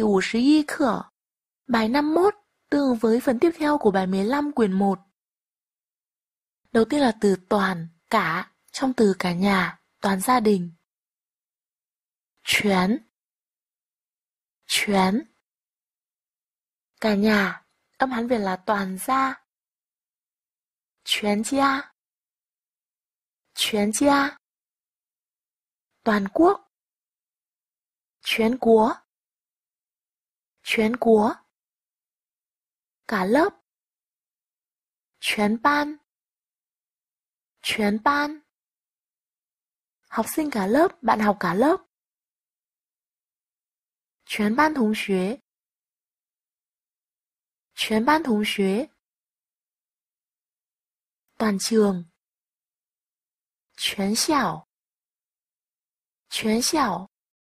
cửa. 第五十一课，bài 51 tương với phần tiếp theo của bài 15 quyền 1. Đầu tiên là từ toàn, cả trong từ cả nhà, toàn gia đình. Chuyển Chuyển Cả nhà, âm hán Việt là toàn gia. Chuyển gia Chuyển gia Toàn quốc Chuyển quốc cả lớp, 全班,全班, học sinh cả lớp, bạn học cả lớp, toàn trường, 全校，全校。